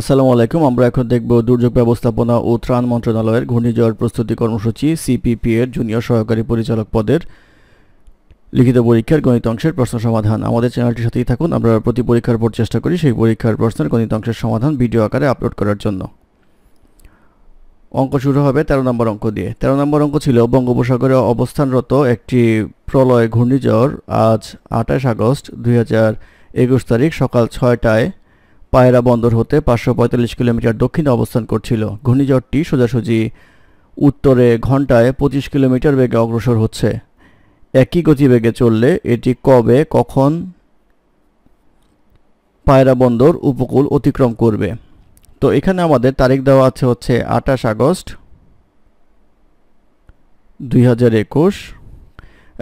আসসালামু আলাইকুম আমরা এখন দেখব দুর্যোগ ব্যবস্থাপনা ও ত্রাণ মন্ত্রণালয়ের ঘূর্ণিঝড় প্রস্তুতি কর্মসূচি সিপিপি এর জুনিয়র সহকারী পরিচালক পদের লিখিত পরীক্ষার গণিত অংশের প্রশ্ন সমাধান আমাদের চ্যানেলটির সাথেই থাকুন আমরা প্রতি পরীক্ষার পর চেষ্টা করি সেই পরীক্ষার প্রশ্নের গণিত অংশের সমাধান ভিডিও আকারে আপলোড করার জন্য অঙ্ক শুরু হবে তেরো নম্বর অঙ্ক দিয়ে তেরো নম্বর অঙ্ক ছিল বঙ্গোপসাগরে অবস্থানরত একটি প্রলয় ঘূর্ণিঝড় আজ আঠাশ আগস্ট দুই তারিখ সকাল ছয়টায় পায়রা বন্দর হতে পাঁচশো পঁয়তাল্লিশ কিলোমিটার দক্ষিণে অবস্থান করছিল ঘূর্ণিঝড়টি সোজাসুজি উত্তরে ঘন্টায় ২৫ কিলোমিটার বেগে অগ্রসর হচ্ছে একই গতিবেগে চললে এটি কবে কখন পায়রা বন্দর উপকূল অতিক্রম করবে তো এখানে আমাদের তারিখ দেওয়া আছে হচ্ছে আঠাশ আগস্ট দুই হাজার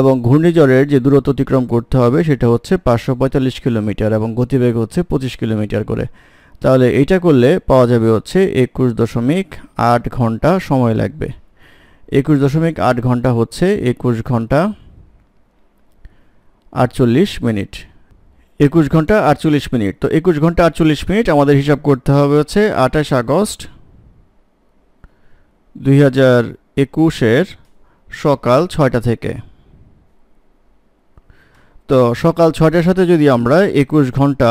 এবং ঘূর্ণিঝড়ের যে দূরত্ব অতিক্রম করতে হবে সেটা হচ্ছে পাঁচশো পঁয়তাল্লিশ কিলোমিটার এবং গতিবেগ হচ্ছে পঁচিশ কিলোমিটার করে তাহলে এটা করলে পাওয়া যাবে হচ্ছে একুশ দশমিক আট ঘন্টা সময় লাগবে একুশ দশমিক আট ঘন্টা হচ্ছে একুশ ঘন্টা আটচল্লিশ মিনিট একুশ ঘন্টা আটচল্লিশ মিনিট তো একুশ ঘন্টা আটচল্লিশ মিনিট আমাদের হিসাব করতে হবে হচ্ছে আঠাশ আগস্ট দুই হাজার একুশের সকাল ছয়টা থেকে তো সকাল ছয়টার সাথে যদি আমরা একুশ ঘন্টা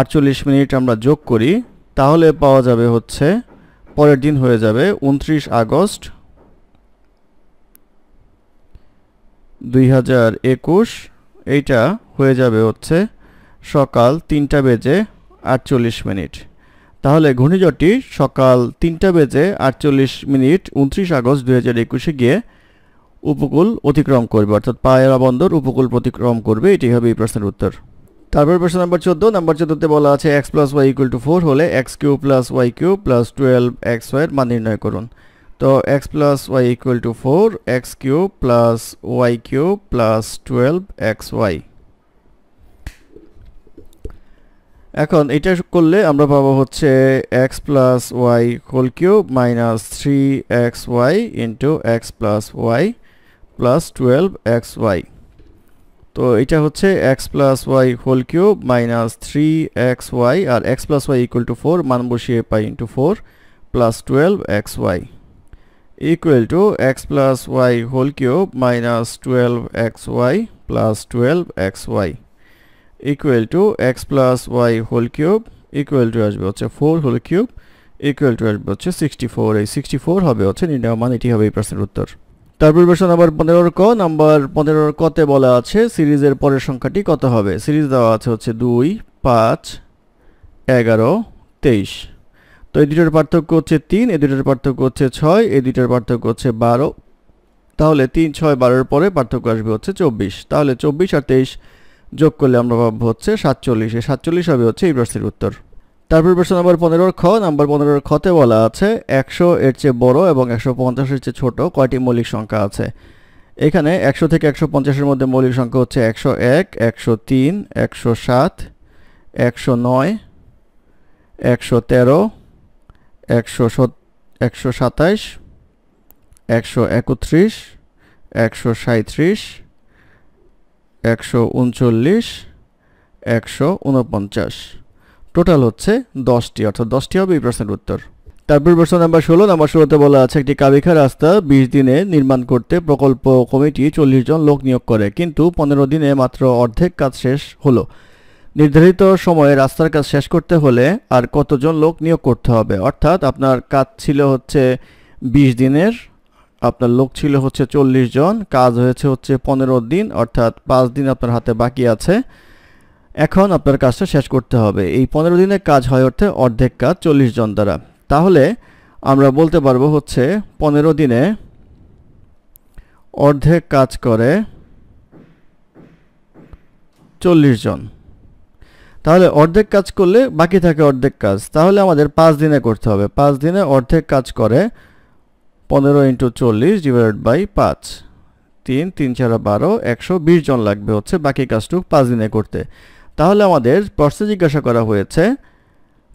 আটচল্লিশ মিনিট আমরা যোগ করি তাহলে পাওয়া যাবে হচ্ছে পরের দিন হয়ে যাবে উনত্রিশ আগস্ট দুই হাজার একুশ এইটা হয়ে যাবে হচ্ছে সকাল তিনটা বেজে আটচল্লিশ মিনিট তাহলে ঘূর্ণিঝড়টি সকাল তিনটা বেজে আটচল্লিশ মিনিট উনত্রিশ আগস্ট দুই একুশে গিয়ে উপকূল অতিক্রম করবে অর্থাৎ পায়রা বন্দর উপকূল প্রতিক্রম করবে এটি হবে এই প্রশ্নের উত্তর তারপর প্রশ্ন নাম্বার চোদ্দ নাম্বার চোদ্দতে বলা আছে X plus Y equal to four হলে X cube plus Y cube plus twelve X ওয়াইয়ের মান নির্ণয় করুন তো X plus Y equal to four X cube plus Y cube plus twelve X Y এখন এটা করলে আমরা পাবো হচ্ছে X plus Y whole cube minus three X Y into X plus Y plus twelve X Y তো এটা হচ্ছে X plus Y whole cube minus three X Y আর X plus Y equal to four মান বসিয়ে পাই into four plus twelve X Y equal to X plus Y whole cube minus twelve X Y plus twelve X Y equal to X plus Y whole cube equal to আসবে হচ্ছে four whole cube equal to আসবে হচ্ছে sixty four এই sixty four হবে হচ্ছে নির্ণয় মান এটি হবে এই প্রশ্নের উত্তর তারপর প্রশ্ন নাম্বার পনেরোর ক নাম্বার পনেরোর কতে বলা আছে সিরিজের পরের সংখ্যাটি কত হবে সিরিজ দেওয়া আছে হচ্ছে দুই পাঁচ এগারো তেইশ তো এই দুটোর পার্থক্য হচ্ছে তিন এই দুটোর পার্থক্য হচ্ছে ছয় এই দুটোর পার্থক্য হচ্ছে বারো তাহলে তিন ছয় বারোর পরে পার্থক্য আসবে হচ্ছে চব্বিশ তাহলে চব্বিশ আর তেইশ যোগ করলে আমরা ভাববো হচ্ছে সাতচল্লিশ এই সাতচল্লিশ হবে হচ্ছে এই প্রশ্নের উত্তর তারপর প্রশ্ন নাম্বার পনেরোর খ নাম্বার পনেরোর খতে বলা আছে একশো এর চেয়ে বড় এবং একশো পঞ্চাশের চেয়ে ছোট কয়টি মৌলিক সংখ্যা আছে এখানে একশো থেকে একশো পঞ্চাশের মধ্যে মৌলিক সংখ্যা হচ্ছে একশো এক একশো তিন একশো সাত একশো নয় একশো তেরো একশো একশো সাতাইশ একশো একত্রিশ একশো সাঁত্রিশ একশো উনচল্লিশ একশো উনপঞ্চাশ টোটাল হচ্ছে দশটি অর্থাৎ দশটি হবে এই প্রশ্নের উত্তর তারপর প্রশ্ন নাম্বার ষোলো নাম্বার ষোলোতে বলা আছে একটি কাবিখা রাস্তা বিশ দিনে নির্মাণ করতে প্রকল্প কমিটি চল্লিশ জন লোক নিয়োগ করে কিন্তু পনেরো দিনে মাত্র অর্ধেক কাজ শেষ হলো নির্ধারিত সময়ে রাস্তার কাজ শেষ করতে হলে আর কতজন লোক নিয়োগ করতে হবে অর্থাৎ আপনার কাজ ছিল হচ্ছে বিশ দিনের আপনার লোক ছিল হচ্ছে চল্লিশ জন কাজ হয়েছে হচ্ছে পনেরো দিন অর্থাৎ পাঁচ দিন আপনার হাতে বাকি আছে এখন আপনার কাজটা শেষ করতে হবে এই পনেরো দিনের কাজ হয় অর্থে অর্ধেক কাজ চল্লিশ জন দ্বারা তাহলে আমরা বলতে পারবো হচ্ছে পনেরো দিনে অর্ধেক কাজ করে চল্লিশ জন তাহলে অর্ধেক কাজ করলে বাকি থাকে অর্ধেক কাজ তাহলে আমাদের পাঁচ দিনে করতে হবে পাঁচ দিনে অর্ধেক কাজ করে পনেরো ইন্টু চল্লিশ ডিভাইড বাই পাঁচ তিন তিন ছাড়া বারো একশো জন লাগবে হচ্ছে বাকি কাজটুক পাঁচ দিনে করতে তাহলে আমাদের প্রশ্নে জিজ্ঞাসা করা হয়েছে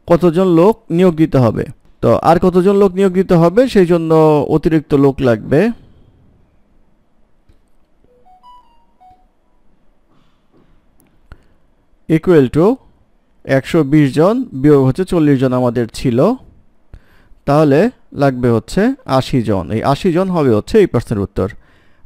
কতজন লোক নিয়োগ দিতে হবে তো আর কতজন লোক নিয়োগ দিতে হবে সেই জন্য অতিরিক্ত লোক লাগবে ইকুয়াল টু একশো জন বিয়োগ হচ্ছে চল্লিশ জন আমাদের ছিল তাহলে লাগবে হচ্ছে আশি জন এই আশি জন হবে হচ্ছে এই প্রশ্নের উত্তর